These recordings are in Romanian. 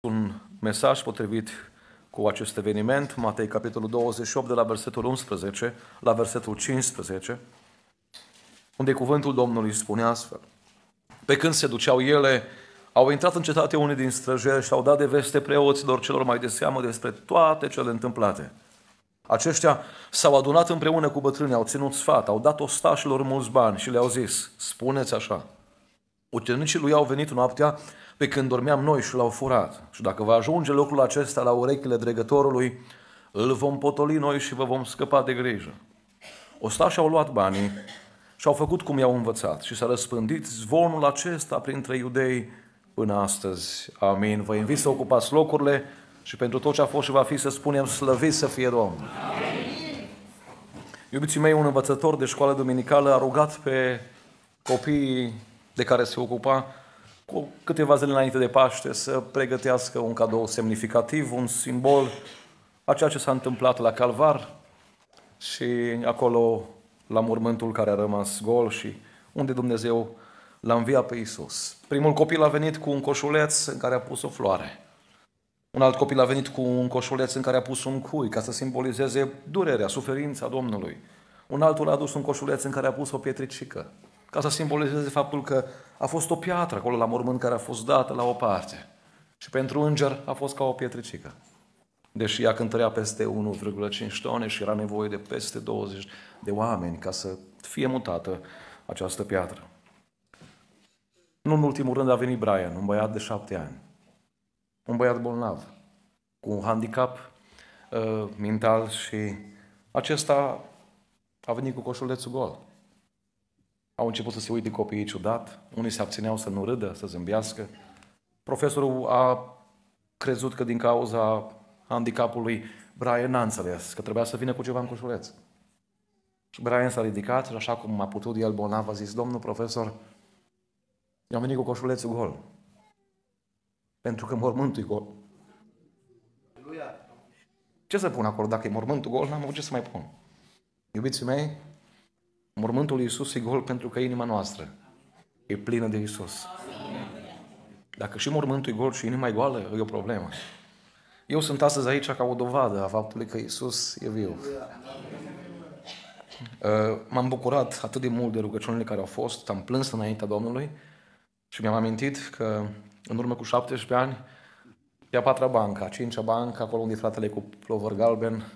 un mesaj potrivit cu acest eveniment, Matei capitolul 28, de la versetul 11 la versetul 15, unde cuvântul Domnului spune astfel. Pe când se duceau ele, au intrat în cetate unii din străjeri și au dat de veste preoților celor mai de seamă despre toate cele întâmplate. Aceștia s-au adunat împreună cu bătrâni, au ținut sfat, au dat ostașilor mulți bani și le-au zis, spuneți așa, Ucenicii lui au venit noaptea pe când dormeam noi și l-au furat. Și dacă va ajunge locul acesta la urechile dregătorului, îl vom potoli noi și vă vom scăpa de grijă. Ostașii au luat banii și au făcut cum i-au învățat și s-a răspândit zvonul acesta printre iudei până astăzi. Amin. Vă invit să ocupați locurile și pentru tot ce a fost și va fi să spunem slăvit să fie Domnul. Iubiții mei, un învățător de școală dominicală a rugat pe copiii de care se ocupa cu câteva zile înainte de Paște să pregătească un cadou semnificativ, un simbol a ceea ce s-a întâmplat la Calvar și acolo la mormântul care a rămas gol și unde Dumnezeu l-a înviat pe Isus. Primul copil a venit cu un coșuleț în care a pus o floare. Un alt copil a venit cu un coșuleț în care a pus un cui ca să simbolizeze durerea, suferința Domnului. Un altul a adus un coșuleț în care a pus o pietricică ca să simbolizeze faptul că a fost o piatră acolo la mormânt care a fost dată la o parte. Și pentru înger a fost ca o pietricică. Deși ea cântărea peste 1,5 tone și era nevoie de peste 20 de oameni ca să fie mutată această piatră. Nu în ultimul rând a venit Brian, un băiat de șapte ani. Un băiat bolnav, cu un handicap uh, mental și acesta a venit cu coșul de gol. Au început să se uite copiii ciudat, unii se abțineau să nu râdă, să zâmbească. Profesorul a crezut că din cauza handicapului Brian n-a înțeles, că trebuia să vină cu ceva în cușuleț. Și Brian s-a ridicat și așa cum a putut el bolnav, a zis, domnul profesor, eu am venit cu coșulețul gol. Pentru că mormântul e gol. Ce să pun acolo? Dacă e mormântul gol, n-am ce să mai pun. Iubiții mei, Mormântul lui Isus e gol pentru că inima noastră e plină de Isus. Dacă și mormântul e gol și inima e goală, e o problemă. Eu sunt astăzi aici ca o dovadă a faptului că Isus e viu. Uh, m-am bucurat atât de mult de rugăciunile care au fost, am plâns înaintea Domnului și mi-am amintit că în urmă cu 17 ani, pe a patra bancă, a cincea bancă, acolo unde fratele cu plovăr galben,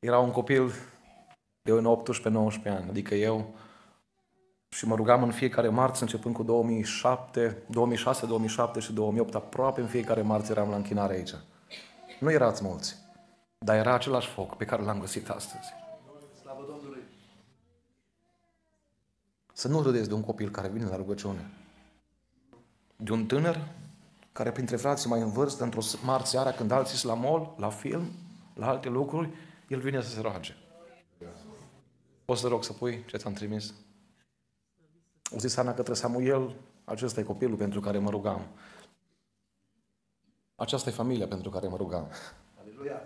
era un copil eu în 18-19 ani, adică eu și mă rugam în fiecare marți, începând cu 2007, 2006, 2007 și 2008, aproape în fiecare marți eram la închinare aici. Nu erați mulți, dar era același foc pe care l-am găsit astăzi. Slavă Domnului! Să nu râdeți de un copil care vine la rugăciune. De un tânăr care printre frații mai în vârstă, într-o marți seara, când alții sunt la mol, la film, la alte lucruri, el vine să se roage. Poți să rog să pui ce ți-am trimis? O zis Ana către Samuel, acesta e copilul pentru care mă rugam. Aceasta e familia pentru care mă rugam. Aleluia.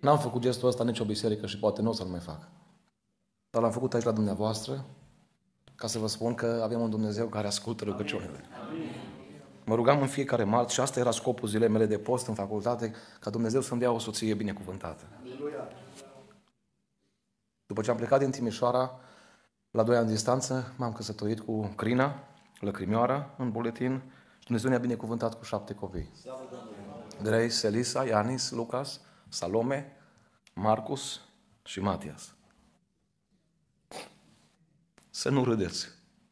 N-am făcut gestul ăsta nicio biserică și poate nu o să-l mai fac. Dar l-am făcut aici la dumneavoastră ca să vă spun că avem un Dumnezeu care ascultă rugăciunile. Mă rugam în fiecare marți și asta era scopul zilei mele de post în facultate, ca Dumnezeu să-mi dea o soție binecuvântată. Aleluia. După ce am plecat din Timișoara, la doi ani distanță, m-am căsătorit cu Crina, lăcrimioara, în buletin, și Dumnezeu ne-a binecuvântat cu șapte copii. Grace, Elisa, Ianis, Lucas, Salome, Marcus și Matias. Să nu râdeți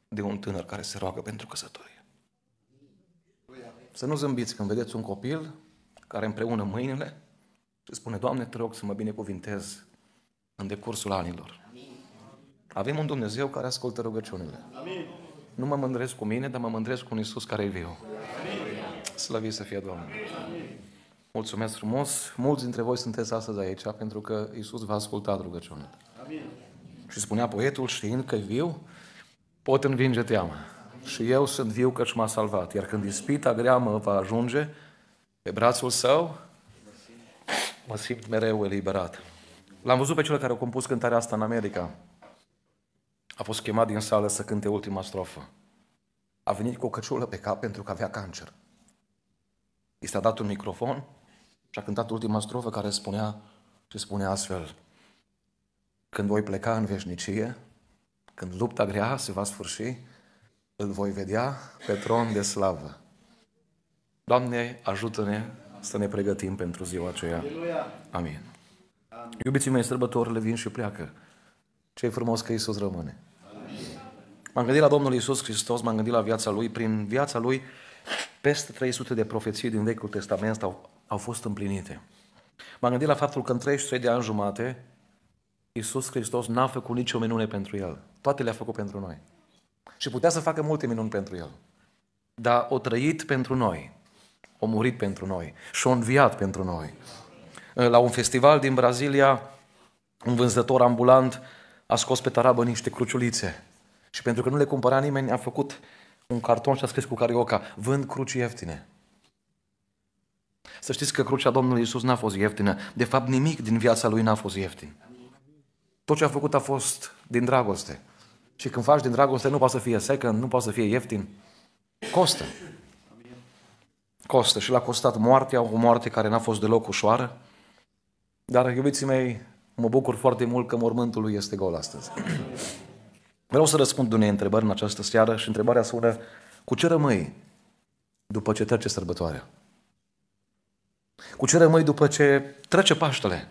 de un tânăr care se roagă pentru căsătorie. Să nu zâmbiți când vedeți un copil care împreună mâinile și spune, Doamne, te rog să mă binecuvintez în decursul anilor. Avem un Dumnezeu care ascultă rugăciunile. Amin. Nu mă mândresc cu mine, dar mă mândresc cu un Iisus care e viu. Slăviți să fie Domnul. Amin. Mulțumesc frumos. Mulți dintre voi sunteți astăzi aici pentru că Iisus v-a ascultat rugăciunile. Și spunea poetul, știind că e viu, pot învinge teama. Și eu sunt viu căci m-a salvat. Iar când ispita grea mă va ajunge, pe brațul său mă simt mereu eliberat. L-am văzut pe cel care a compus cântarea asta în America. A fost chemat din sală să cânte ultima strofă. A venit cu o căciulă pe cap pentru că avea cancer. I s-a dat un microfon și a cântat ultima strofă care spunea și spunea astfel. Când voi pleca în veșnicie, când lupta grea se va sfârși, îl voi vedea pe tron de slavă. Doamne, ajută-ne să ne pregătim pentru ziua aceea. Amin. Iubiții mei, sărbătorile vin și pleacă. ce frumos că Isus rămâne. Amin. M-am gândit la Domnul Isus Hristos, m-am gândit la viața Lui. Prin viața Lui, peste 300 de profeții din Vechiul Testament au, au fost împlinite. M-am gândit la faptul că în 33 de ani jumate, Isus Hristos n-a făcut nicio minune pentru El. Toate le-a făcut pentru noi. Și putea să facă multe minuni pentru El. Dar o trăit pentru noi, o murit pentru noi și o înviat pentru noi. Eh, la un festival din Brazilia, un vânzător ambulant a scos pe tarabă niște cruciulițe. Și pentru că nu le cumpăra nimeni, a făcut un carton și a scris cu carioca, vând cruci ieftine. Să știți că crucea Domnului Isus n-a fost ieftină. De fapt, nimic din viața lui n-a fost ieftin. Tot ce a făcut a fost din dragoste. Și când faci din dragoste, nu poate să fie second, nu poate să fie ieftin. Costă. Costă. Și l-a costat moartea, o moarte care n-a fost deloc ușoară. Dar, iubiții mei, mă bucur foarte mult că mormântul lui este gol astăzi. Vreau să răspund unei întrebări în această seară și întrebarea sună, cu ce rămâi după ce trece sărbătoarea? Cu ce rămâi după ce trece Paștele?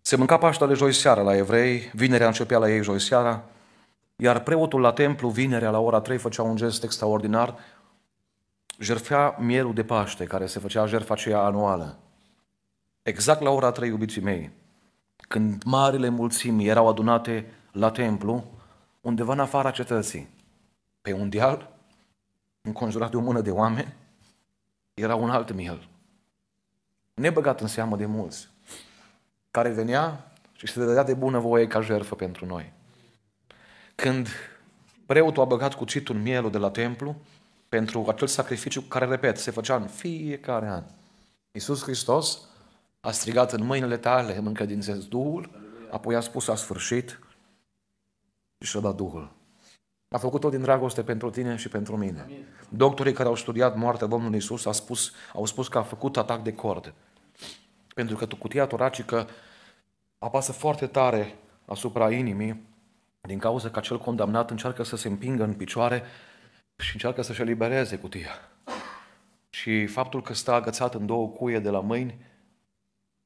Se mânca Paștele joi seara la evrei, vinerea începea la ei joi seara, iar preotul la templu, vinerea la ora 3, făcea un gest extraordinar, jerfea mielul de Paște, care se făcea jertfa aceea anuală. Exact la ora 3, iubiții mei, când marile mulțimi erau adunate la templu, undeva în afara cetății, pe un deal, înconjurat de o mână de oameni, era un alt miel, nebăgat în seamă de mulți, care venea și se dădea de bună voie ca jertfă pentru noi. Când preotul a băgat cuțitul mielul de la templu pentru acel sacrificiu care, repet, se făcea în fiecare an, Iisus Hristos a strigat în mâinile tale, îmi încredințez Duhul, apoi a spus, a sfârșit și și-a dat Duhul. A făcut-o din dragoste pentru tine și pentru mine. Amin. Doctorii care au studiat moartea Domnului Isus a spus, au spus că a făcut atac de cord. Pentru că cutia toracică apasă foarte tare asupra inimii din cauza că cel condamnat încearcă să se împingă în picioare și încearcă să-și elibereze cutia. Și faptul că stă agățat în două cuie de la mâini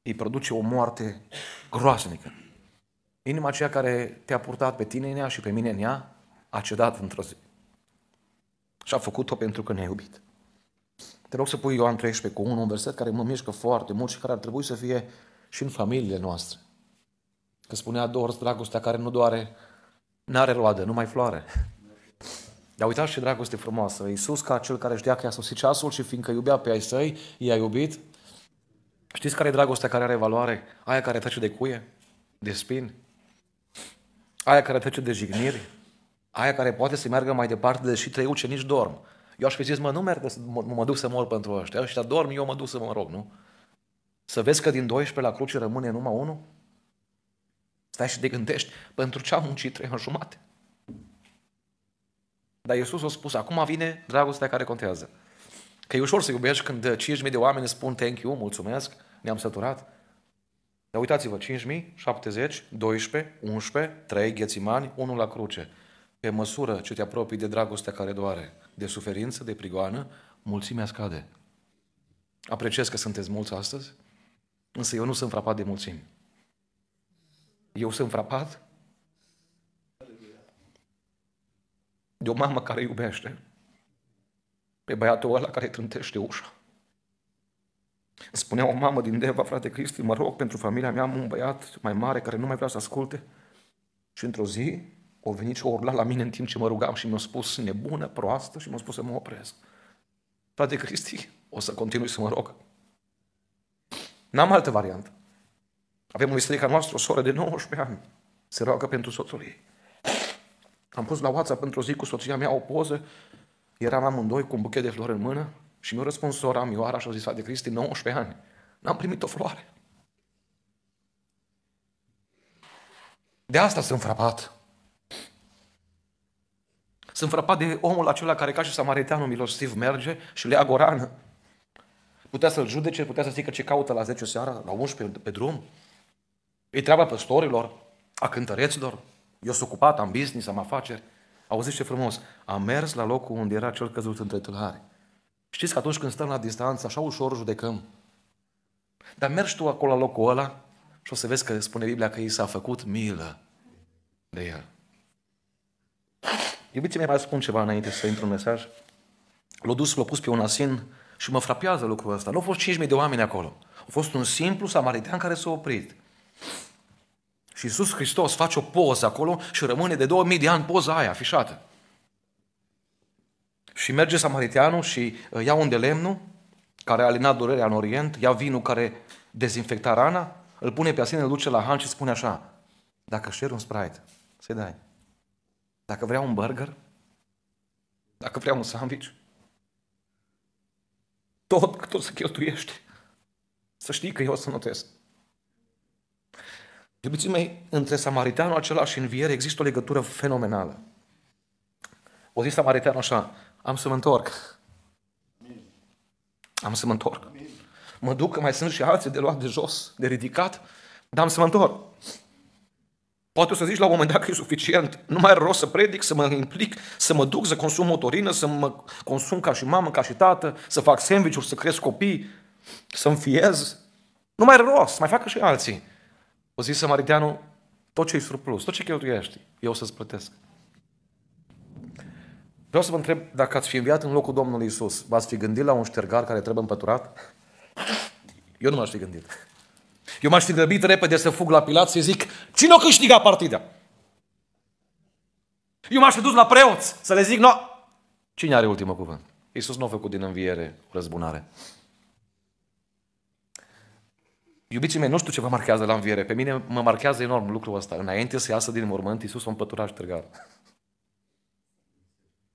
îi produce o moarte groaznică. Inima aceea care te-a purtat pe tine în ea și pe mine în ea a cedat într-o zi. Și a făcut-o pentru că ne-a iubit. Te rog să pui Ioan 13 cu 1, un verset care mă mișcă foarte mult și care ar trebui să fie și în familiile noastre. Că spunea doar dragostea care nu doare, n-are roadă, numai floare. Dar uitați ce dragoste frumoasă. Iisus, ca cel care știa că i-a sosit ceasul și fiindcă iubea pe ai săi, i-a iubit Știți care e dragostea care are valoare? Aia care trece de cuie, de spin, aia care trece de jigniri, aia care poate să meargă mai departe, deși trei nici dorm. Eu aș fi zis, mă, nu merg, mă, mă duc să mor pentru ăștia, ăștia dorm, eu mă duc să mă rog, nu? Să vezi că din 12 la cruce rămâne numai unul? Stai și te gândești, pentru ce am muncit trei ani jumate? Dar Iisus a spus, acum vine dragostea care contează. Că e ușor să iubești când 5.000 de oameni spun thank you, mulțumesc, ne-am săturat. Dar uitați-vă, 5.000, 70, 12, 11, 3 ghețimani, 1 la cruce. Pe măsură ce te apropii de dragostea care doare, de suferință, de prigoană, mulțimea scade. Apreciez că sunteți mulți astăzi, însă eu nu sunt frapat de mulțimi. Eu sunt frapat de o mamă care iubește pe băiatul ăla care trântește ușa. Spunea o mamă din Deva, frate Cristi, mă rog, pentru familia mea am un băiat mai mare care nu mai vrea să asculte. Și într-o zi o venit și o urla la mine în timp ce mă rugam și mi-a spus nebună, proastă și mi-a spus să mă opresc. Frate Cristi, o să continui să mă rog. N-am altă variantă. Avem o istorica noastră, o soră de 19 ani. Se roagă pentru soțul ei. Am pus la WhatsApp într-o zi cu soția mea o poză Eram amândoi cu un buchet de flori în mână și mi-a răspuns sora Mioara și a zis, de Cristi, 19 ani. N-am primit o floare. De asta sunt frapat. Sunt frapat de omul acela care ca și samariteanul milostiv merge și le ia gorană. Putea să-l judece, putea să zică ce caută la 10 seara, la 11 pe drum. E treaba păstorilor, a cântăreților. Eu sunt ocupat, am business, am afaceri. Auziți ce frumos. A mers la locul unde era cel căzut între tâlhari. Știți că atunci când stăm la distanță, așa ușor judecăm. Dar mergi tu acolo la locul ăla și o să vezi că spune Biblia că i s-a făcut milă de el. Iubiții mei, mai spun ceva înainte să intru în mesaj. L-a dus, l-a pus pe un asin și mă frapează lucrul ăsta. Nu au fost 5.000 de oameni acolo. A fost un simplu samaritean care s-a oprit. Și Iisus Hristos face o poză acolo și rămâne de 2000 de ani poza aia afișată. Și merge samaritianul și uh, ia un de lemnul care a alinat durerea în Orient, ia vinul care dezinfecta rana, îl pune pe asine, îl duce la han și spune așa, dacă își un sprite, să-i dai. Dacă vrea un burger, dacă vrea un sandwich, tot cât o să cheltuiești, să știi că eu o să notez. Iubiții mei, între Samaritanul acela și înviere există o legătură fenomenală. O zis Samaritanul așa, am să mă întorc. Am să mă întorc. Mă duc, că mai sunt și alții de luat de jos, de ridicat, dar am să mă întorc. Poate o să zici la un moment dat că e suficient, nu mai are rost să predic, să mă implic, să mă duc, să consum motorină, să mă consum ca și mamă, ca și tată, să fac sandvișuri, să cresc copii, să-mi fiez. Nu mai are rost, mai facă și alții. O zis samariteanul, tot ce-i surplus, tot ce cheltuiești, eu o să-ți plătesc. Vreau să vă întreb dacă ați fi înviat în locul Domnului Isus, v-ați fi gândit la un ștergar care trebuie împăturat? Eu nu m-aș fi gândit. Eu m-aș fi grăbit repede să fug la Pilat și zic, cine o câștiga partida? Eu m-aș fi dus la preoți să le zic, no, cine are ultimul cuvânt? Isus nu a făcut din înviere o răzbunare. Iubiții mei, nu știu ce vă marchează la înviere. Pe mine mă marchează enorm lucrul ăsta. Înainte să iasă din mormânt, Iisus a împăturat trăgat.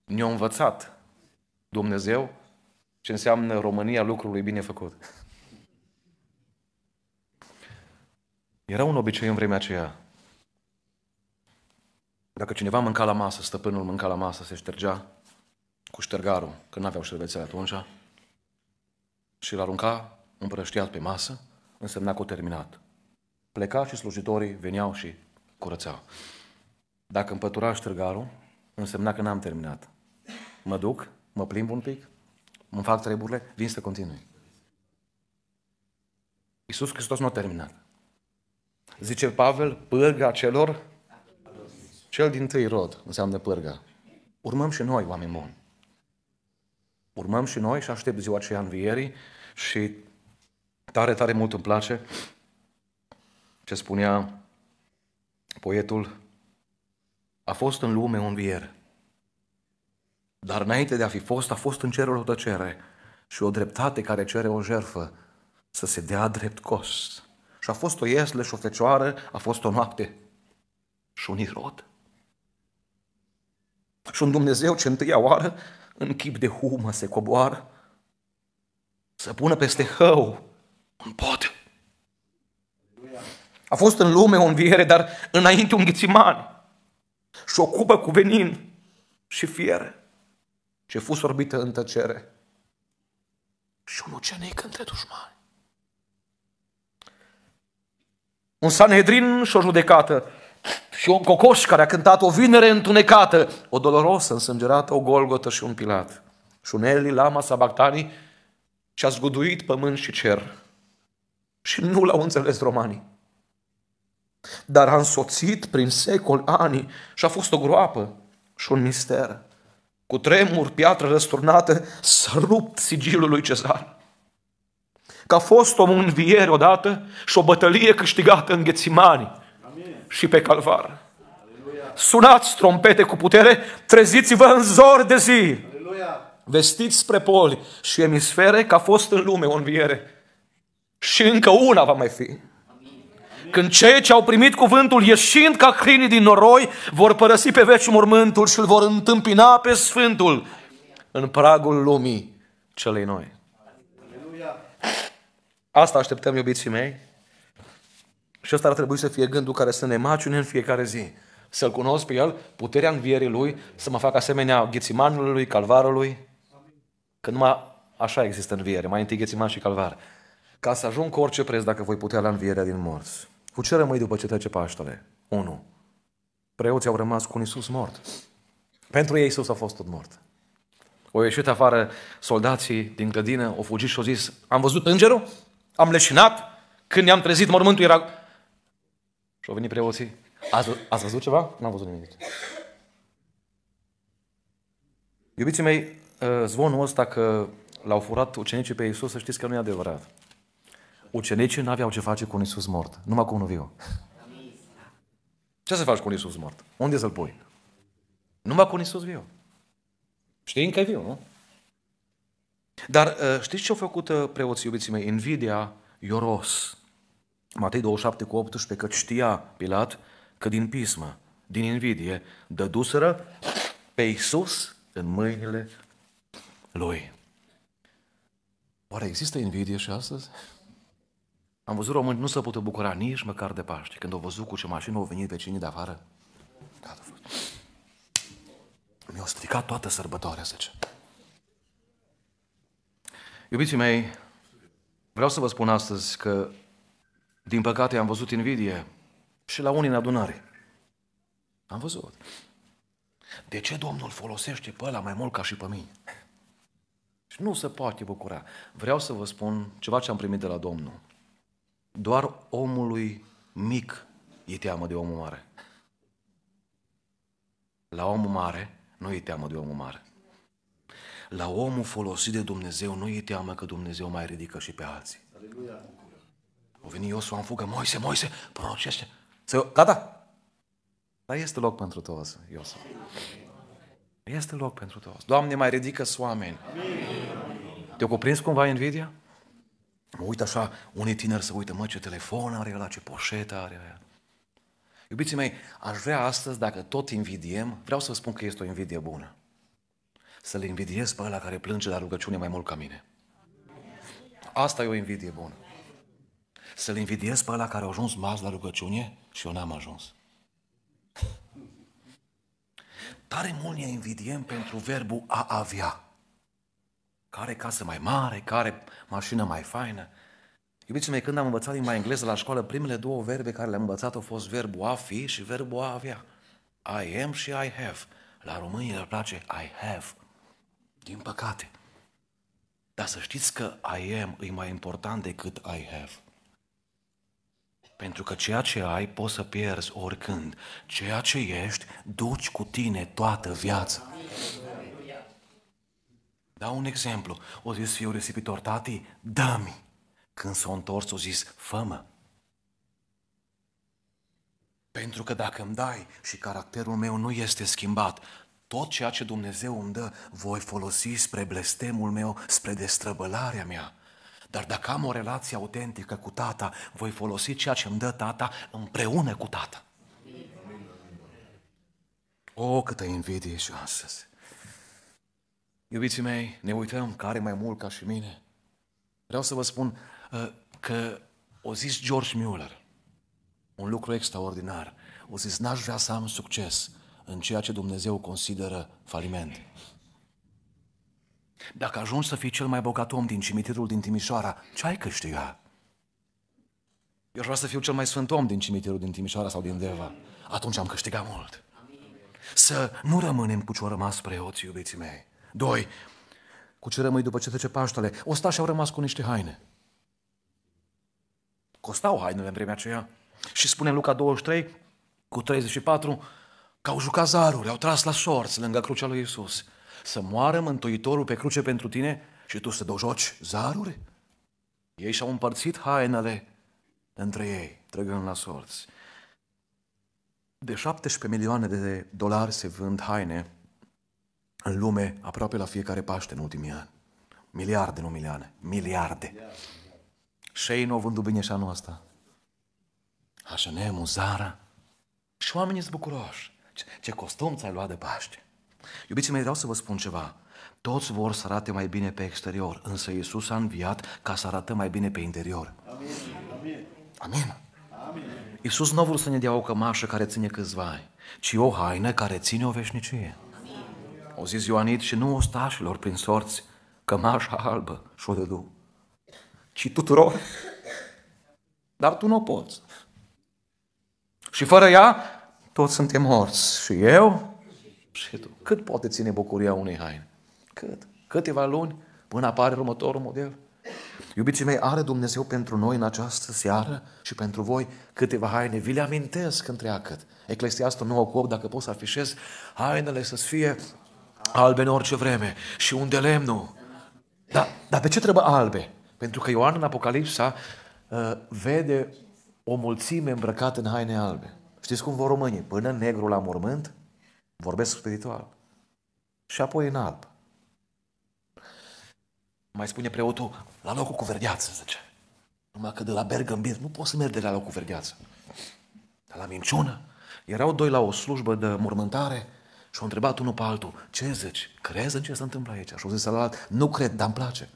Ne-a învățat Dumnezeu ce înseamnă România lucrului bine făcut. Era un obicei în vremea aceea. Dacă cineva mânca la masă, stăpânul mânca la masă, se ștergea cu ștergarul, că nu aveau șervețele atunci, și l arunca împrăștiat pe masă, însemna că o terminat. Pleca și slujitorii veneau și curățeau. Dacă împătura ștergarul, însemna că n-am terminat. Mă duc, mă plimb un pic, mă fac treburile, vin să continui. Iisus Hristos nu a terminat. Zice Pavel, pârga celor, cel din tâi rod înseamnă pârga. Urmăm și noi, oameni buni. Urmăm și noi și aștept ziua aceea învierii și Tare, tare mult îmi place ce spunea poetul. A fost în lume un vier, dar înainte de a fi fost, a fost în cerul o tăcere și o dreptate care cere o jerfă să se dea drept cos. Și a fost o iesle și o fecioară, a fost o noapte și un irod. Și un Dumnezeu ce întâia oară în chip de humă se coboară, să pună peste hău în pod. A fost în lume o înviere, dar înainte un ghețiman. Și ocupă cu venin și fiere. Ce fus orbită în tăcere. Și un ucenic între dușmani. Un Sanhedrin și o judecată. Și un cocoș care a cântat o vinere întunecată. O dolorosă însângerată, o golgotă și un pilat. Și un Eli Lama sabactanii și a zguduit pământ și cer și nu l-au înțeles romanii. Dar a însoțit prin secol ani și a fost o groapă și un mister. Cu tremur, piatră răsturnată, s-a rupt sigilul lui Cezar. Că a fost o înviere odată și o bătălie câștigată în Ghețimani și pe Calvar. Aleluia. Sunați trompete cu putere, treziți-vă în zor de zi. Aleluia. Vestiți spre poli și emisfere că a fost în lume o înviere și încă una va mai fi. Când cei ce au primit cuvântul ieșind ca câinii din noroi vor părăsi pe veci mormântul și îl vor întâmpina pe Sfântul în pragul lumii celei noi. Asta așteptăm, iubiții mei. Și ăsta ar trebui să fie gândul care să ne maciune în fiecare zi. Să-L cunosc pe El, puterea învierii Lui, să mă fac asemenea ghețimanului, calvarului. Că numai așa există înviere, mai întâi ghețiman și calvar ca să ajung cu orice preț dacă voi putea la învierea din morți. Cu ce rămâi după ce trece Paștele? 1. Preoții au rămas cu un Iisus mort. Pentru ei Iisus a fost tot mort. O ieșit afară soldații din grădină, au fugit și au zis, am văzut îngerul, am leșinat, când ne-am trezit mormântul era... Și au venit preoții, ați văzut ceva? N-am văzut nimic. Iubiții mei, ă, zvonul ăsta că l-au furat ucenicii pe Iisus, să știți că nu e adevărat ucenicii nu aveau ce face cu un Iisus mort, numai cu unul viu. Ce să faci cu un Iisus mort? Unde să-l pui? Numai cu un Iisus viu. Știi că e viu, nu? Dar uh, știți ce au făcut uh, preoții, iubiții mei? Invidia Ioros. Matei 27 cu 18, că știa Pilat că din pismă, din invidie, dăduseră pe Iisus în mâinile lui. Oare există invidie și astăzi? Am văzut români, nu se pot bucura nici măcar de Paște. Când au văzut cu ce mașină au venit vecinii de afară, gata, da, da, mi-au stricat toată sărbătoarea, zice. Iubiții mei, vreau să vă spun astăzi că, din păcate, am văzut invidie și la unii în adunare. Am văzut. De ce Domnul folosește pe ăla mai mult ca și pe mine? Și nu se poate bucura. Vreau să vă spun ceva ce am primit de la Domnul doar omului mic e teamă de omul mare. La omul mare nu e teamă de omul mare. La omul folosit de Dumnezeu nu e teamă că Dumnezeu mai ridică și pe alții. Aleluia. O veni Iosua în fugă, Moise, Moise, prorocește. Gata? Dar este loc pentru toți, Iosua. Este loc pentru toți. Doamne, mai ridică oameni. te o cuprins cumva invidia? Mă uit așa, unii tineri să uită, mă, ce telefon are ăla, ce poșetă are aia. Iubiții mei, aș vrea astăzi, dacă tot invidiem, vreau să vă spun că este o invidie bună. Să-l invidiez pe ăla care plânge la rugăciune mai mult ca mine. Asta e o invidie bună. Să-l invidiez pe ăla care a ajuns mas la rugăciune și eu n-am ajuns. Tare mult ne invidiem pentru verbul a avea. Care casă mai mare, care mașină mai faină. Iubiții mei, când am învățat limba engleză la școală, primele două verbe care le-am învățat au fost verbul a fi și verbul a avea. I am și I have. La românii le place I have. Din păcate. Dar să știți că I am e mai important decât I have. Pentru că ceea ce ai poți să pierzi oricând. Ceea ce ești, duci cu tine toată viața. Amin. Dau un exemplu. O zis fiul risipitor, tati, dă-mi. Când s-a întors, o zis, fă Pentru că dacă îmi dai și caracterul meu nu este schimbat, tot ceea ce Dumnezeu îmi dă, voi folosi spre blestemul meu, spre destrăbălarea mea. Dar dacă am o relație autentică cu tata, voi folosi ceea ce îmi dă tata împreună cu tata. O, câtă invidie și astăzi! Iubiții mei, ne uităm care mai mult ca și mine. Vreau să vă spun uh, că o zis George Mueller, un lucru extraordinar. O zis, n-aș vrea să am succes în ceea ce Dumnezeu consideră faliment. Dacă ajungi să fii cel mai bogat om din cimitirul din Timișoara, ce ai câștiga? Eu aș vrea să fiu cel mai sfânt om din cimitirul din Timișoara sau din Deva. Atunci am câștigat mult. Să nu rămânem cu ce-o rămas preoți, iubiții mei. Doi, cu ce rămâi după ce trece Paștele? Ostașii au rămas cu niște haine. Costau hainele în vremea aceea. Și spune Luca 23, cu 34, că au jucat zaruri, au tras la sorți lângă crucea lui Isus. Să moară Mântuitorul pe cruce pentru tine și tu să dojoci zaruri? Ei și-au împărțit hainele între ei, trăgând la sorți. De 17 milioane de dolari se vând haine în lume aproape la fiecare Paște în ultimii ani. Miliarde, nu milioane. Miliarde. Și ei nu au vândut bine și anul ăsta. Așa ne muzara. Și oamenii sunt bucuroși. Ce, ce costum ți-ai luat de Paște? Iubiții mei, vreau să vă spun ceva. Toți vor să arate mai bine pe exterior, însă Iisus a înviat ca să arate mai bine pe interior. Amin. Amin. Amin. Amin. Iisus nu a vrut să ne dea o cămașă care ține câțiva ani, ci o haină care ține o veșnicie. Amin au zis Ioanit și nu ostașilor prin sorți, cămașa albă și-o dădu, ci tuturor. Dar tu nu o poți. Și fără ea, toți suntem morți. Și eu și tu. Cât poate ține bucuria unei haine? Cât? Câteva luni până apare următorul model? Iubiții mei, are Dumnezeu pentru noi în această seară și pentru voi câteva haine. Vi le amintesc întreagăt. Eclesiastul nu cu dacă poți să afișezi, hainele să fie Albe în orice vreme. Și unde lemnul? Dar, dar de ce trebuie albe? Pentru că Ioan în Apocalipsa uh, vede o mulțime îmbrăcată în haine albe. Știți cum vor românii? Până negru la mormânt, vorbesc spiritual. Și apoi în alb. Mai spune preotul, la locul cu verdeață, zice. Numai că de la Bergambir nu poți să mergi de la locul cu verdeață. Dar la minciună, erau doi la o slujbă de mormântare și au întrebat unul pe altul, ce zici? Crezi în ce se întâmplă aici? Și au zis celălalt, nu cred, dar îmi place.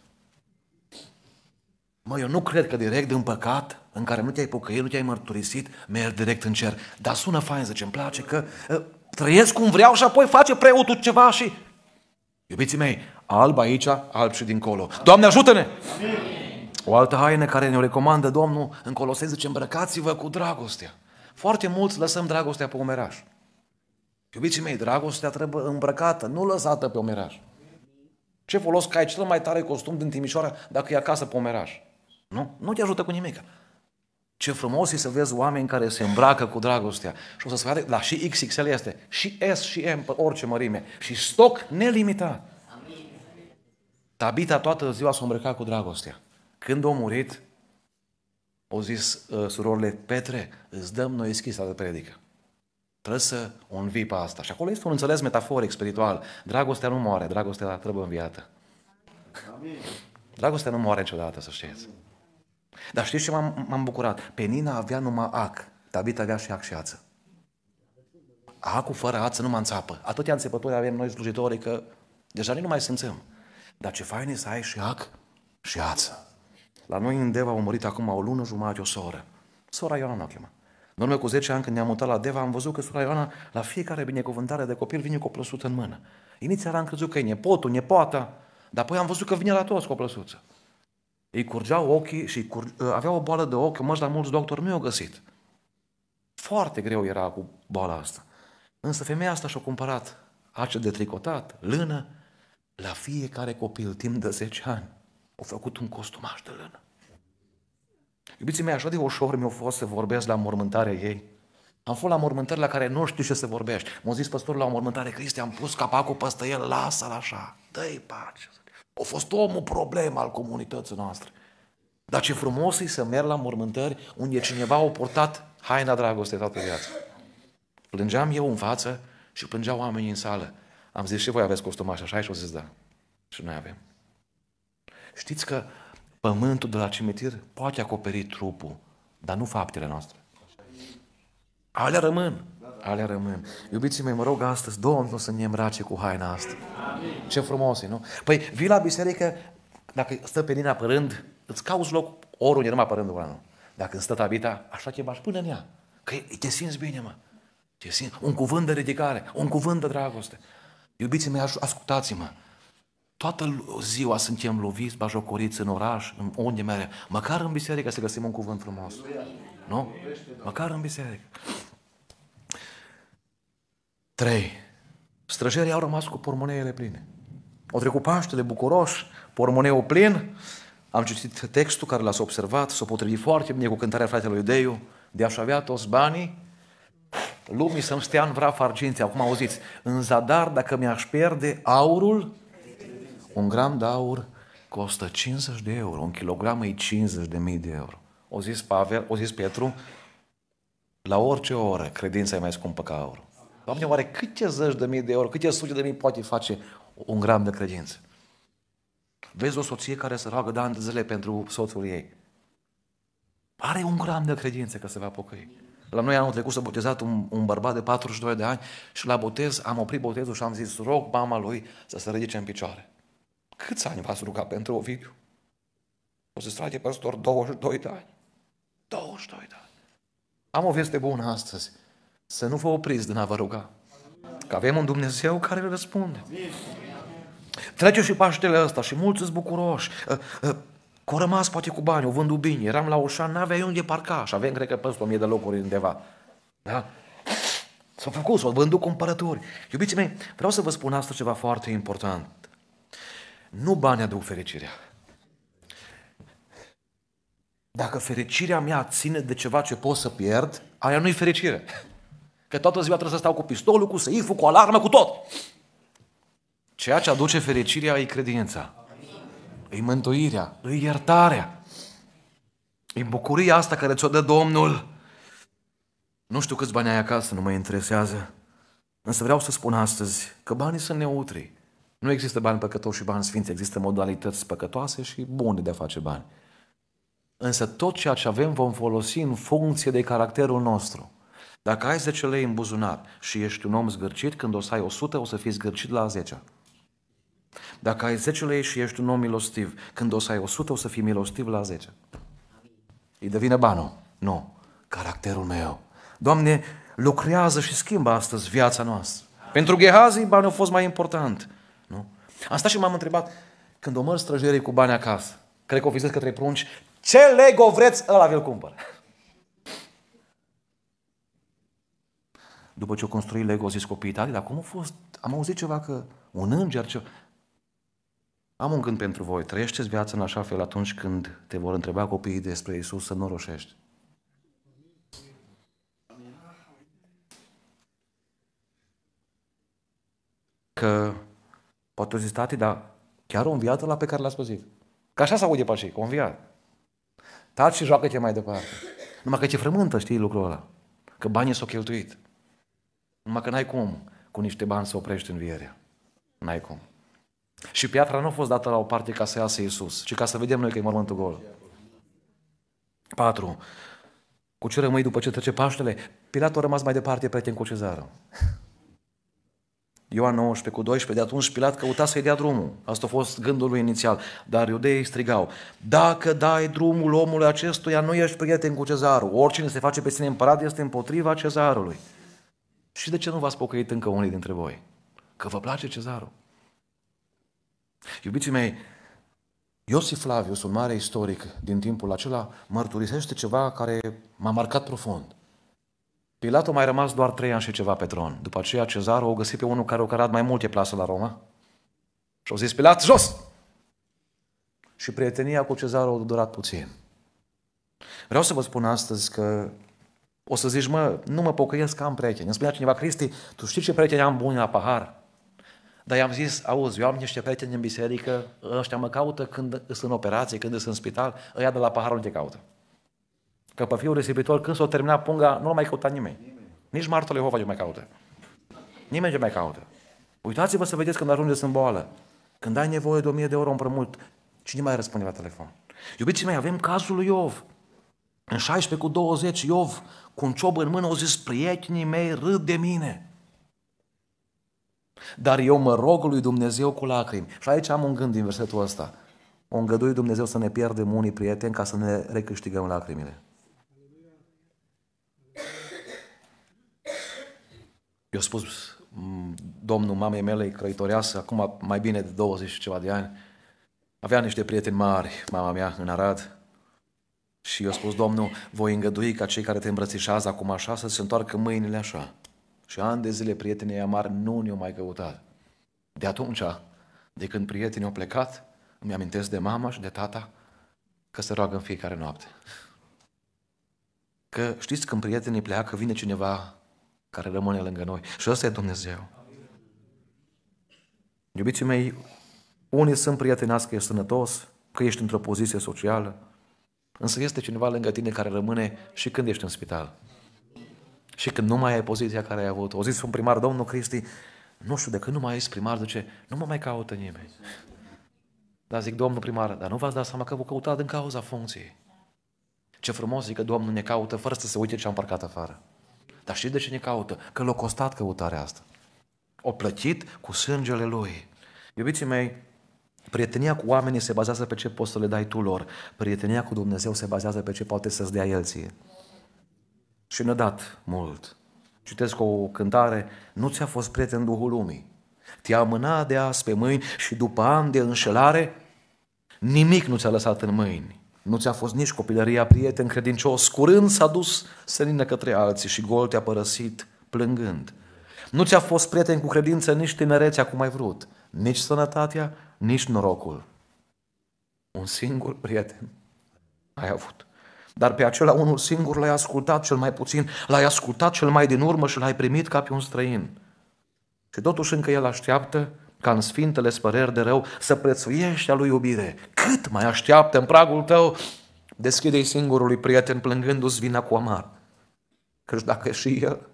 Mă, eu nu cred că direct din păcat, în care nu te-ai pocăit, nu te-ai mărturisit, merg direct în cer. Dar sună fain, zice, îmi place că uh, trăiesc cum vreau și apoi face preotul ceva și... Iubiții mei, alb aici, alb și dincolo. Doamne, ajută-ne! O altă haină care ne recomandă Domnul în Colosei, zice, îmbrăcați-vă cu dragostea. Foarte mulți lăsăm dragostea pe umeraș. Iubiții mei, dragostea trebuie îmbrăcată, nu lăsată pe omeraj. Ce folos că ai cel mai tare costum din Timișoara dacă e acasă pe omeraj? Nu? Nu te ajută cu nimic. Ce frumos e să vezi oameni care se îmbracă cu dragostea. Și o să spui, la și XXL este, și S și M pe orice mărime. Și stoc nelimitat. Amin. Tabita toată ziua s-a îmbrăcat cu dragostea. Când a murit, au zis uh, surorile Petre, îți dăm noi schisa de predică. Trebuie să o învii pe asta. Și acolo este un înțeles metaforic, spiritual. Dragostea nu moare, dragostea trebuie înviată. Amin. Dragostea nu moare niciodată, să știți. Amin. Dar știți ce m-am, m-am bucurat? Penina avea numai ac, David avea și ac și ață. Acul fără ață nu mă înțapă. Atâtea înțepături avem noi slujitorii că deja nici nu mai simțim. Dar ce fain e să ai și ac și ață. La noi în Deva au murit acum o lună jumătate, o soră. Sora Ioana o chemat. În urmă cu 10 ani când ne-am mutat la Deva, am văzut că sora Ioana, la fiecare binecuvântare de copil, vine cu o plăsuță în mână. Inițial am crezut că e nepotul, nepoata, dar apoi am văzut că vine la toți cu o plăsuță. Îi curgeau ochii și cur... Ă, avea o boală de ochi, mă la mulți doctori, nu i-au găsit. Foarte greu era cu boala asta. Însă femeia asta și-a cumpărat ace de tricotat, lână, la fiecare copil, timp de 10 ani, au făcut un costumaj de lână. Iubiții mei, așa de ușor mi-a fost să vorbesc la mormântarea ei. Am fost la mormântări la care nu știu ce să vorbești. M-a zis păstorul la o mormântare, Cristi, am pus capacul peste el, lasă-l așa, dă-i pace. A fost omul problemă al comunității noastre. Dar ce frumos e să merg la mormântări unde cineva a portat haina dragostei toată viața. Plângeam eu în față și plângeau oamenii în sală. Am zis, și voi aveți costumaș așa? Și au zis, da. Și noi avem. Știți că Pământul de la cimitir poate acoperi trupul, dar nu faptele noastre. Alea rămân. Alea rămân. Iubiții mei, mă rog astăzi, Domnul să ne îmbrace cu haina asta. Ce frumos e, nu? Păi vii la biserică, dacă stă pe linia părând, îți cauți loc oriunde, numai părând rândul ăla. Dacă stă tabita, așa te bași până în ea. Că te simți bine, mă. Te simți. Un cuvânt de ridicare, un cuvânt de dragoste. Iubiții mei, ascultați-mă. Toată ziua suntem loviți, bajocoriți în oraș, în unde mere. Măcar în biserică să găsim un cuvânt frumos. Nu? Măcar în biserică. Trei. Străjerii au rămas cu pormoneile pline. Au trecut Paștele bucuroși, pormoneul plin. Am citit textul care l-ați observat, s-a potrivit foarte bine cu cântarea fratelui Iudeiu, de a-și avea toți banii, lumii să-mi stea în vraf arginții. Acum auziți, în zadar, dacă mi-aș pierde aurul, un gram de aur costă 50 de euro, un kilogram e 50 de mii de euro. O zis Pavel, o zis Petru, la orice oră credința e mai scumpă ca aur. Doamne, oare câte zeci de mii de euro, câte sute de mii poate face un gram de credință? Vezi o soție care se roagă de ani de zile pentru soțul ei. Are un gram de credință că se va pocăi. La noi anul trecut s-a botezat un, un bărbat de 42 de ani și la botez am oprit botezul și am zis, rog mama lui să se ridice în picioare. Câți ani v-ați rugat pentru Ovidiu? O să strage păstor 22 de ani. 22 de ani. Am o veste bună astăzi. Să nu vă opriți din a vă ruga. Că avem un Dumnezeu care răspunde. Trece și Paștele ăsta și mulți sunt bucuroși. Că ă, rămas poate cu bani, o vând bine, eram la Oșan, n-aveai unde parca și avem, cred că, peste mie de locuri undeva. Da? S-au făcut, s-au vândut cumpărături. Iubiții mei, vreau să vă spun asta ceva foarte important. Nu banii aduc fericirea. Dacă fericirea mea ține de ceva ce pot să pierd, aia nu-i fericire. Că toată ziua trebuie să stau cu pistolul, cu seiful, cu alarmă, cu tot. Ceea ce aduce fericirea e credința. E mântuirea, e iertarea. E bucuria asta care ți-o dă Domnul. Nu știu câți bani ai acasă, nu mă interesează. Însă vreau să spun astăzi că banii sunt neutri. Nu există bani păcătoși și bani sfinți, există modalități păcătoase și bune de a face bani. Însă tot ceea ce avem vom folosi în funcție de caracterul nostru. Dacă ai 10 lei în buzunar și ești un om zgârcit, când o să ai 100, o să fii zgârcit la 10. Dacă ai 10 lei și ești un om milostiv, când o să ai 100, o să fii milostiv la 10. Îi devine banul. Nu. Caracterul meu. Doamne, lucrează și schimbă astăzi viața noastră. Pentru Gehazi, banul a fost mai important. Am stat și m-am întrebat, când omor străjerii cu bani acasă, cred că o vizez către prunci, ce Lego vreți, ăla vi-l cumpăr. După ce o construi Lego, au zis copiii tale, dar cum a fost? Am auzit ceva că un înger, ce... Am un gând pentru voi. Trăiește-ți viața în așa fel atunci când te vor întreba copiii despre Isus să nu roșești. Că Poate o zis, tati, dar chiar o înviat la pe care l-a spăzit. Că așa s-aude pe că o înviat. Tati și joacă-te mai departe. Numai că ce frământă, știi lucrul ăla. Că banii s-au cheltuit. Numai că n-ai cum cu niște bani să oprești învierea. N-ai cum. Și piatra nu a fost dată la o parte ca să iasă Iisus, ci ca să vedem noi că e mormântul gol. 4. Cu ce rămâi după ce trece Paștele? Pilatul a rămas mai departe prieten cu cezară. Ioan 19 cu 12, de atunci Pilat căuta să-i dea drumul. Asta a fost gândul lui inițial. Dar iudeii strigau, dacă dai drumul omului acestuia, nu ești prieten cu cezarul. Oricine se face pe sine împărat este împotriva cezarului. Și de ce nu v-ați pocăit încă unii dintre voi? Că vă place cezarul. Iubiții mei, Iosif Flavius, un mare istoric din timpul acela, mărturisește ceva care m-a marcat profund. Pilat a mai rămas doar trei ani și ceva pe tron. După aceea cezarul o găsit pe unul care o cărat mai multe plasă la Roma. Și au zis, Pilat, jos! Și prietenia cu cezarul a durat puțin. Vreau să vă spun astăzi că o să zici, mă, nu mă pocăiesc că am prieteni. Îmi spunea cineva, Cristi, tu știi ce prieteni am buni la pahar? Dar i-am zis, auzi, eu am niște prieteni în biserică, ăștia mă caută când sunt în operație, când sunt în spital, ăia de la pahar nu te caută. Că pe fiul risipitor, când s-o terminat punga, nu l-a mai căutat nimeni. nimeni. Nici martele Jehova nu mai caută. Nimeni nu mai caută. Uitați-vă să vedeți când ajungeți în boală. Când ai nevoie de 1000 de euro împrumut, cine mai răspunde la telefon? Iubiții mei, avem cazul lui Iov. În 16 cu 20, Iov, cu un ciob în mână, au zis, prietenii mei râd de mine. Dar eu mă rog lui Dumnezeu cu lacrimi. Și aici am un gând din versetul ăsta. O îngădui Dumnezeu să ne pierdem unii prieteni ca să ne recâștigăm lacrimile. eu spus mm, domnul mamei mele, crăitoreasă, acum mai bine de 20 și ceva de ani, avea niște prieteni mari, mama mea, în Arad, și eu spus, Domnul, voi îngădui ca cei care te îmbrățișează acum așa să se întoarcă mâinile așa. Și ani de zile prietenii ei mari nu ne-au mai căutat. De atunci, de când prietenii au plecat, îmi amintesc de mama și de tata că se roagă în fiecare noapte. Că știți când prietenii pleacă, vine cineva care rămâne lângă noi. Și ăsta e Dumnezeu. Iubiții mei, unii sunt prietenați că ești sănătos, că ești într-o poziție socială, însă este cineva lângă tine care rămâne și când ești în spital. Și când nu mai ai poziția care ai avut-o. zis un primar, domnul Cristi, nu știu, de când nu mai ești primar, zice, nu mă mai caută nimeni. Dar zic, domnul primar, dar nu v-ați dat seama că vă căutat din cauza funcției. Ce frumos zic că Domnul ne caută fără să se uite ce am parcat afară. Dar știți de ce ne caută? Că l-a costat căutarea asta. O plătit cu sângele lui. Iubiții mei, prietenia cu oamenii se bazează pe ce poți să le dai tu lor. Prietenia cu Dumnezeu se bazează pe ce poate să-ți dea El ție. Și ne-a dat mult. Citesc o cântare, nu ți-a fost prieten Duhul Lumii. Te-a mâna de azi pe mâini și după ani de înșelare, nimic nu ți-a lăsat în mâini. Nu ți-a fost nici copilăria prieten credincios, curând s-a dus senină către alții și gol te-a părăsit plângând. Nu ți-a fost prieten cu credință nici tinerețea cum ai vrut, nici sănătatea, nici norocul. Un singur prieten ai avut. Dar pe acela unul singur l-ai ascultat cel mai puțin, l-ai ascultat cel mai din urmă și l-ai primit ca pe un străin. Și totuși încă el așteaptă ca în sfintele spăreri de rău, să prețuiești a lui iubire. Cât mai așteaptă în pragul tău, deschide-i singurului prieten plângându-ți vina cu amar. Căci dacă și el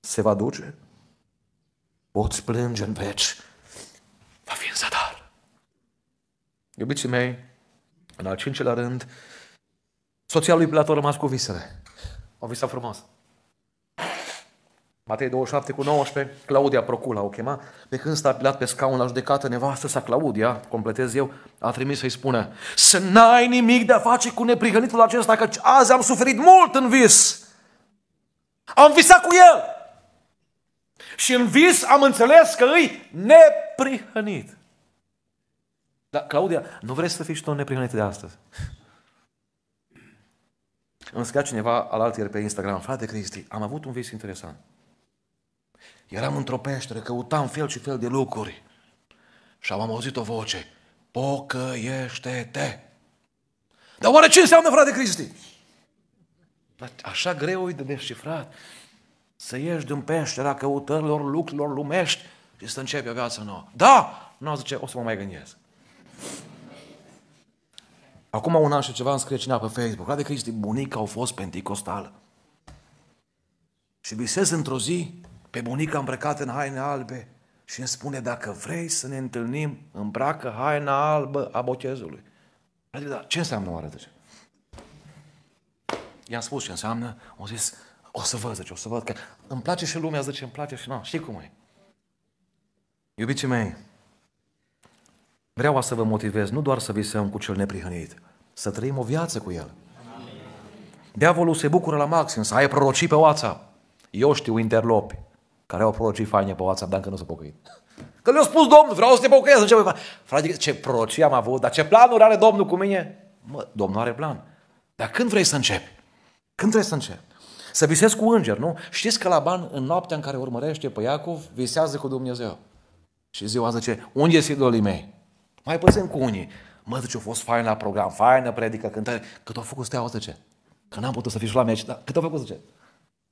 se va duce, poți plânge în veci, va fi în zadar. Iubiții mei, în al cincilea rând, soția lui Platon a rămas cu visele. O visă frumoasă. Matei 27 cu 19, Claudia Procula o chema, pe când s-a apelat pe scaun la judecată nevastă sa Claudia, completez eu, a trimis să-i spună, să n-ai nimic de a face cu neprihănitul acesta, că azi am suferit mult în vis. Am visat cu el. Și în vis am înțeles că îi neprihănit. Dar, Claudia, nu vrei să fii și tu neprihănit de astăzi? Îmi scria cineva al ieri pe Instagram, frate Cristi, am avut un vis interesant. Eram într-o peșteră, căutam fel și fel de lucruri. Și am auzit o voce. Pocăiește-te! Dar oare ce înseamnă, frate Cristi? Dar așa greu e de descifrat. Să ieși din peștera căutărilor, lucrurilor lumești și să începi o viață nouă. Da! Nu, zice, o să mă mai gândesc. Acum un an și ceva îmi scrie cineva pe Facebook. Frate Cristi, bunica au fost penticostală. Și visez într-o zi pe bunica îmbrăcată în haine albe și îmi spune, dacă vrei să ne întâlnim, îmbracă haina albă a botezului. Adică, dar ce înseamnă oare? Zice? I-am spus ce înseamnă, au zis, o să văd, zice, o să văd, că îmi place și lumea, zice, îmi place și nu, știi cum e. Iubiții mei, vreau să vă motivez, nu doar să visăm cu cel neprihănit, să trăim o viață cu el. Diavolul se bucură la maxim, să ai prorocii pe WhatsApp. Eu știu interlopi care au prorocii faine pe WhatsApp, dar încă nu s-au pocăit. Că le-a spus Domnul, vreau să te pocăiesc, începe. Frate, ce prorocii am avut, dar ce planuri are Domnul cu mine? Mă, Domnul are plan. Dar când vrei să începi? Când vrei să începi? Să visezi cu înger, nu? Știți că la ban, în noaptea în care urmărește pe Iacov, visează cu Dumnezeu. Și ziua zice, unde este idolii mei? Mai puțin cu unii. Mă, zice, a fost fain la program, faină predică, cântare. Cât au făcut steaua, zice. Că n-am putut să fiu la meci, dar cât au făcut, zice.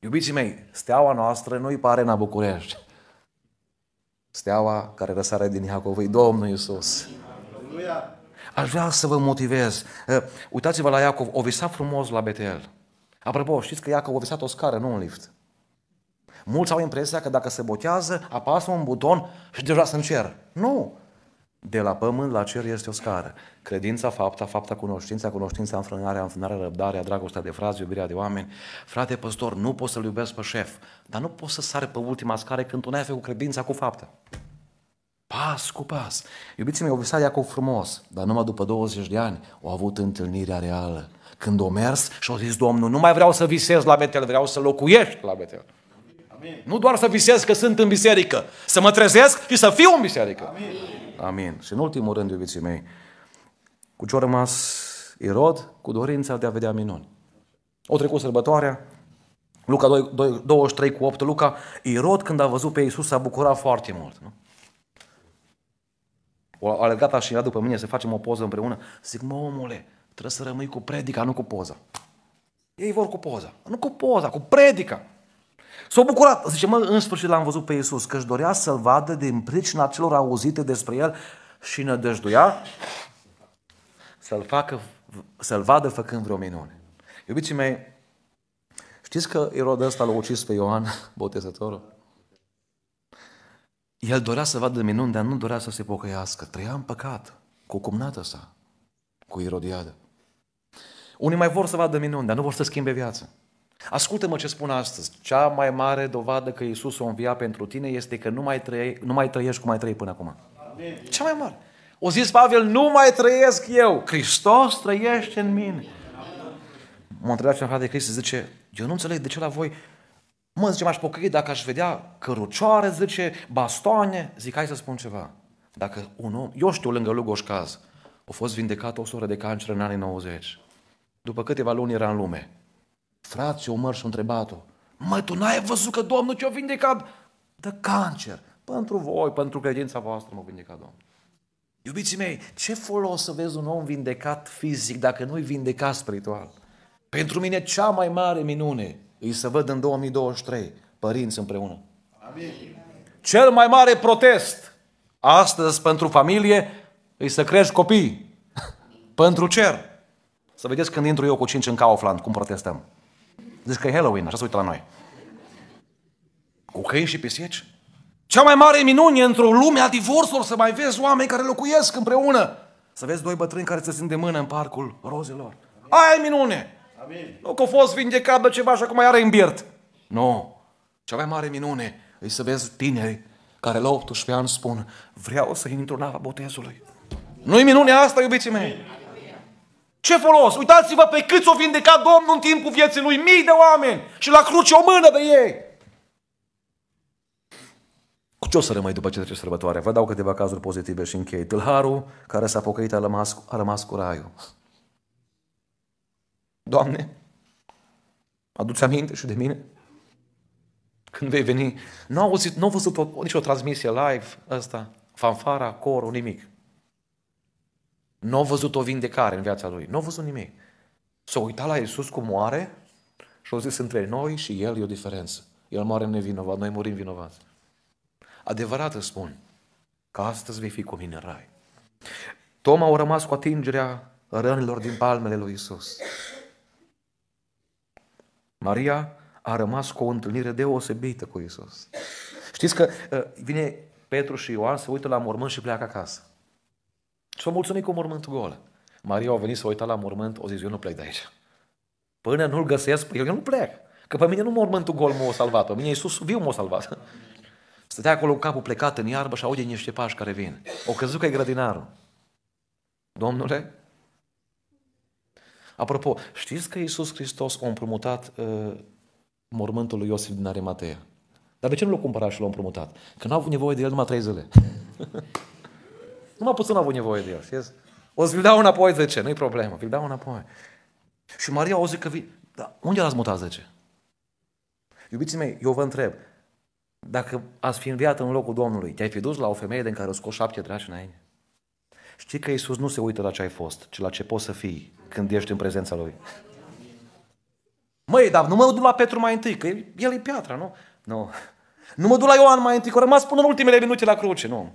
Iubiții mei, steaua noastră nu-i pare în București. Steaua care răsare din Iacov e Domnul Iisus. Aș vrea să vă motivez. Eh, uitați-vă la Iacov, o visat frumos la Betel. Apropo, știți că Iacov a visat o scară, nu un lift. Mulți au impresia că dacă se botează, apasă un buton și deja sunt cer. Nu! De la pământ la cer este o scară. Credința, fapta, fapta, cunoștința, cunoștința, înfrânarea, înfrânarea, răbdarea, dragostea de frați, iubirea de oameni. Frate păstor, nu poți să-l iubesc pe șef, dar nu poți să sari pe ultima scară când tu n-ai făcut credința cu fapta. Pas cu pas. Iubiții mei, o visat Iacov frumos, dar numai după 20 de ani au avut întâlnirea reală. Când o mers și au zis, Domnul, nu mai vreau să visez la Betel, vreau să locuiești la Betel. Amin. Nu doar să visez că sunt în biserică, să mă trezesc și să fiu în biserică. Amin. Amin. Și în ultimul rând, iubiții mei, cu ce a rămas Irod? Cu dorința de a vedea minuni. O trecut sărbătoarea, Luca 2, 2, 23 cu 8, Luca, Irod când a văzut pe Iisus s-a bucurat foarte mult. Nu? O alergat așa după mine să facem o poză împreună. Zic, mă omule, trebuie să rămâi cu predica, nu cu poza. Ei vor cu poza. Nu cu poza, cu predica. S-a bucurat, zice, mă, în sfârșit l-am văzut pe Iisus, că își dorea să-L vadă din pricina celor auzite despre El și nădăjduia să-L, facă, să-l vadă făcând vreo minune. Iubiții mei, știți că Irod ăsta l-a ucis pe Ioan Botezătorul? El dorea să vadă minuni, dar nu dorea să se pocăiască. Trăia în păcat cu cumnată sa, cu Irodiadă. Unii mai vor să vadă minuni, dar nu vor să schimbe viața. Ascultă-mă ce spun astăzi. Cea mai mare dovadă că Isus o învia pentru tine este că nu mai, trăie, nu mai trăiești cum ai trăit până acum. Amen. Cea mai mare. O zis Pavel, nu mai trăiesc eu. Hristos trăiește în mine. Mă întrebat cineva de Hristos, zice, eu nu înțeleg de ce la voi Mă, zice, m-aș pocăi dacă aș vedea cărucioare, zice, bastoane. Zic, hai să spun ceva. Dacă un om, eu știu lângă Lugoș Caz, a fost vindecat o soră de cancer în anii 90. După câteva luni era în lume. Frații omăr și-au întrebat-o, mă, tu n-ai văzut că Domnul ce-a vindecat de cancer? Pentru voi, pentru credința voastră mă vindecat Domnul. Iubiții mei, ce folos să vezi un om vindecat fizic dacă nu-i vindecat spiritual? Pentru mine cea mai mare minune e să văd în 2023 părinți împreună. Amin. Cel mai mare protest astăzi pentru familie e să crești copii pentru cer. Să vedeți când intru eu cu cinci în Kaufland, cum protestăm. Zici că e Halloween, așa se uită la noi. Cu căi și pisici? Cea mai mare minune într-o lume a divorțului să mai vezi oameni care locuiesc împreună. Să vezi doi bătrâni care se simt de mână în parcul rozelor. Aia e minune! Amin. Nu că a fost vindecat de ceva așa cum mai are în birt. Nu. Cea mai mare minune e să vezi tineri care la 18 ani spun vreau să intru în apa botezului. Nu-i minunea asta, iubiții mei? Ce folos? Uitați-vă pe cât o vindecat Domnul în timpul vieții lui mii de oameni și la cruce o mână de ei. Cu ce o să rămâi după ce trece sărbătoare? Vă dau câteva cazuri pozitive și închei. Tâlharul care s-a pocăit a rămas, a rămas cu raiul. Doamne, aduți aminte și de mine? Când vei veni, nu au auzit, nu văzut nici o transmisie live, asta, fanfara, corul, nimic. Nu a văzut o vindecare în viața lui. Nu a văzut nimic. S-a uitat la Iisus cum moare și au zis între noi și El e o diferență. El moare nevinovat, noi murim vinovați. Adevărat îți spun că astăzi vei fi cu mine în rai. Toma a rămas cu atingerea rănilor din palmele lui Isus. Maria a rămas cu o întâlnire deosebită cu Isus. Știți că uh, vine Petru și Ioan, se uită la mormânt și pleacă acasă. Și a mulțumit cu mormântul gol. Maria a venit să uita la mormânt, o zis, eu nu plec de aici. Până nu-l găsesc, păi eu nu plec. Că pe mine nu mormântul gol m-a salvat, pe mine Iisus viu m-a salvat. Stătea acolo cu capul plecat în iarbă și aude niște pași care vin. O căzut că e grădinarul. Domnule, apropo, știți că Iisus Hristos a împrumutat uh, mormântul lui Iosif din Arimatea? Dar de ce nu l-a cumpărat și l-a împrumutat? Că n-au avut nevoie de el numai trei zile. Numai puțin a avut nevoie de el, știți? O să l dau înapoi 10, nu-i problemă, vi-l dau înapoi. Și Maria auzi că vi... Da, unde l-ați mutat 10? Iubiții mei, eu vă întreb, dacă ați fi înviat în locul Domnului, te-ai fi dus la o femeie din care o scos șapte dragi înainte? Știi că Iisus nu se uită la ce ai fost, ci la ce poți să fii când ești în prezența Lui. Măi, dar nu mă duc la Petru mai întâi, că el e piatra, nu? Nu. Nu mă duc la Ioan mai întâi, că rămas până în ultimele minute la cruce, nu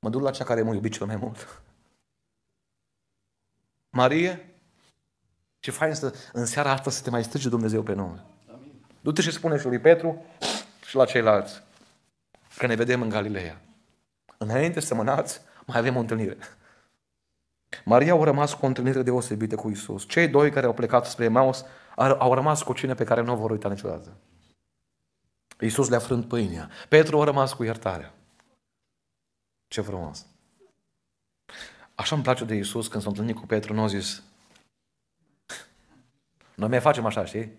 mă duc la cea care mă iubi cel mai mult. Marie, ce fain să, în seara asta să te mai strige Dumnezeu pe noi. Du-te și spune și lui Petru și la ceilalți că ne vedem în Galileea. Înainte să mânați, mai avem o întâlnire. Maria au rămas cu o întâlnire deosebită cu Isus. Cei doi care au plecat spre Maus au rămas cu cine pe care nu o vor uita niciodată. Iisus le-a frânt pâinea. Petru a rămas cu iertarea. Ce frumos! Așa îmi place de Iisus când s-a întâlnit cu Petru, nu a zis Noi mai facem așa, știi?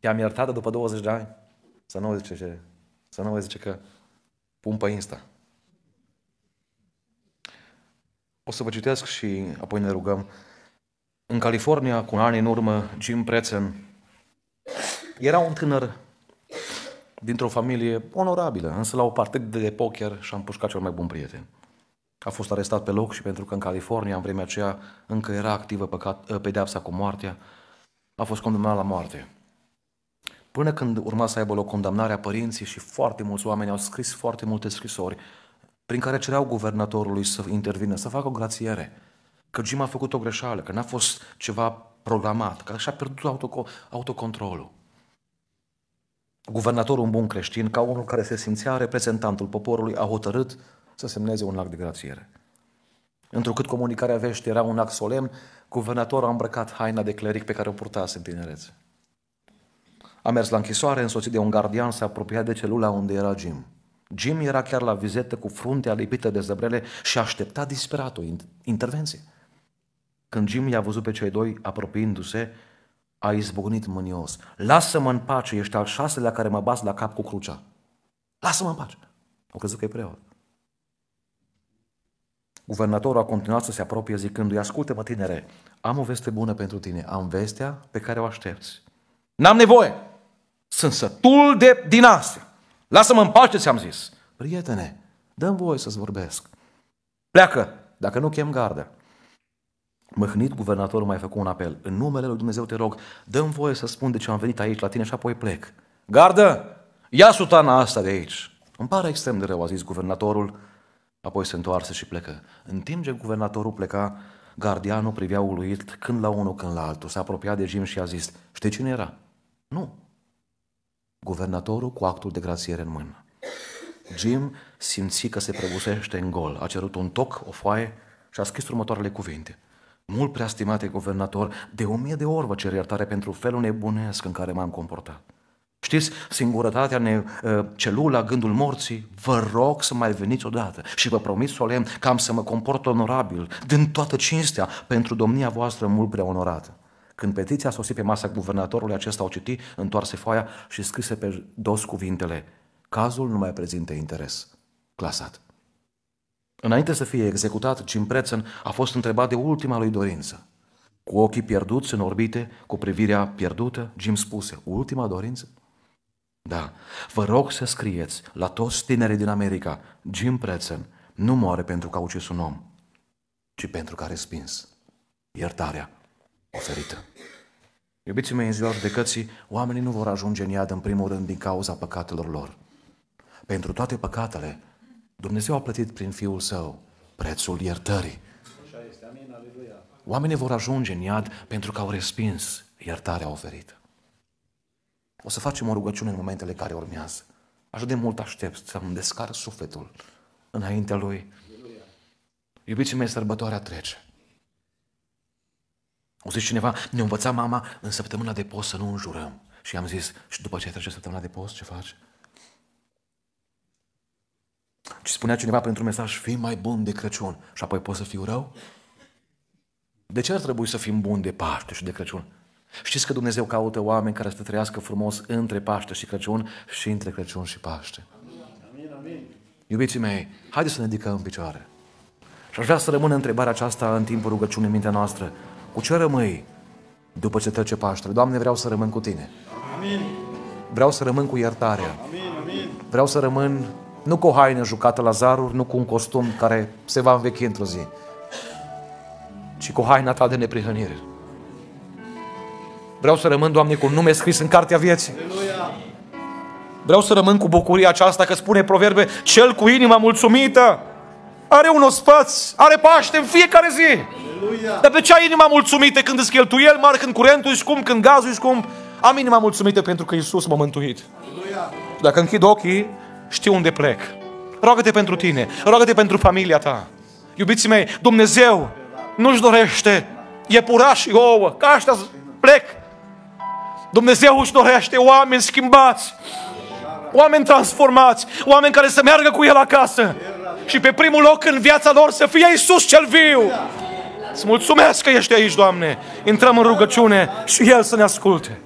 I-am iertat după 20 de ani. Să nu zice, ce, să nu zice că pun pe Insta. O să vă citesc și apoi ne rugăm. În California, cu ani în urmă, Jim Prețen era un tânăr dintr-o familie onorabilă, însă la o parte de poker și-am pușcat cel mai bun prieten. A fost arestat pe loc și pentru că în California, în vremea aceea, încă era activă păcat, ă, pedeapsa cu moartea, a fost condamnat la moarte. Până când urma să aibă loc condamnarea, părinții și foarte mulți oameni au scris foarte multe scrisori prin care cereau guvernatorului să intervină, să facă o grațiere, că Jim a făcut o greșeală, că n-a fost ceva programat, că și-a pierdut autocontrolul guvernatorul un bun creștin, ca unul care se simțea reprezentantul poporului, a hotărât să semneze un act de grațiere. Întrucât comunicarea veștii era un act solemn, guvernatorul a îmbrăcat haina de cleric pe care o purtase în tinerețe. A mers la închisoare, însoțit de un gardian, s-a apropiat de celula unde era Jim. Jim era chiar la vizetă cu fruntea lipită de zăbrele și aștepta disperat o intervenție. Când Jim i-a văzut pe cei doi apropiindu-se, a izbucnit mânios. Lasă-mă în pace, ești al șaselea care mă bas la cap cu crucea. Lasă-mă în pace. Au crezut că e preot. Guvernatorul a continuat să se apropie zicându-i, ascultă-mă tinere, am o veste bună pentru tine, am vestea pe care o aștepți. N-am nevoie! Sunt sătul de dinastie. Lasă-mă în pace, ți-am zis. Prietene, Dă-mi voie să-ți vorbesc. Pleacă, dacă nu chem garda. Măhnit, guvernatorul mai făcut un apel. În numele lui Dumnezeu te rog, dăm voie să spun de ce am venit aici la tine și apoi plec. Gardă! Ia sutana asta de aici! Îmi pare extrem de rău, a zis guvernatorul, apoi se întoarse și plecă. În timp ce guvernatorul pleca, gardianul privea uluit când la unul, când la altul. S-a apropiat de Jim și a zis, știi cine era? Nu. Guvernatorul cu actul de grațiere în mână. Jim simți că se prăbusește în gol. A cerut un toc, o foaie și a scris următoarele cuvinte. Mult prea stimate guvernator, de o mie de ori vă cer iertare pentru felul nebunesc în care m-am comportat. Știți, singurătatea, ne, ă, celula, gândul morții, vă rog să mai veniți odată și vă promit solemn că am să mă comport onorabil, din toată cinstea, pentru domnia voastră mult prea onorată. Când petiția a sosit pe masa guvernatorului, acesta o citi, întoarse foaia și scrise pe dos cuvintele Cazul nu mai prezintă interes. Clasat. Înainte să fie executat, Cimprețen a fost întrebat de ultima lui dorință. Cu ochii pierduți în orbite, cu privirea pierdută, Jim spuse, ultima dorință? Da, vă rog să scrieți la toți tinerii din America, Jim Prețen nu moare pentru că a ucis un om, ci pentru că a respins iertarea oferită. Iubiții mei, în ziua judecății, oamenii nu vor ajunge în iad în primul rând din cauza păcatelor lor. Pentru toate păcatele Dumnezeu a plătit prin Fiul Său prețul iertării. Oamenii vor ajunge în iad pentru că au respins iertarea oferită. O să facem o rugăciune în momentele care urmează. Așa de mult aștept să îmi descar sufletul înaintea Lui. Iubiții mei, sărbătoarea trece. O zis cineva, ne învăța mama în săptămâna de post să nu înjurăm. Și am zis, și după ce trece săptămâna de post, ce faci? Și spunea cineva printr-un mesaj, fii mai bun de Crăciun și apoi poți să fiu rău? De ce ar trebui să fim buni de Paște și de Crăciun? Știți că Dumnezeu caută oameni care să trăiască frumos între Paște și Crăciun și între Crăciun și Paște. Amin, amin. Iubiții mei, haideți să ne ridicăm în picioare. Și aș vrea să rămână întrebarea aceasta în timpul rugăciunii în mintea noastră. Cu ce rămâi după ce trece Paștele? Doamne, vreau să rămân cu Tine. Amin. Vreau să rămân cu iertarea. Amin, amin. Vreau să rămân nu cu o haină jucată la zaruri, nu cu un costum care se va învechi într-o zi, ci cu haina ta de neprihănire. Vreau să rămân, Doamne, cu un nume scris în cartea vieții. Vreau să rămân cu bucuria aceasta că spune proverbe, cel cu inima mulțumită are un ospăț, are paște în fiecare zi. Dar pe ce ai inima mulțumită când îți cheltuiel mari, când curentul e scump, când gazul e scump? Am inima mulțumită pentru că Iisus m-a mântuit. Dacă închid ochii, știu unde plec. Roagă-te pentru tine, roagă-te pentru familia ta. Iubiții mei, Dumnezeu nu-și dorește iepurași și ouă, ca așa plec. Dumnezeu își dorește oameni schimbați, oameni transformați, oameni care să meargă cu El acasă și pe primul loc în viața lor să fie Iisus cel viu. Îți mulțumesc că ești aici, Doamne. Intrăm în rugăciune și El să ne asculte.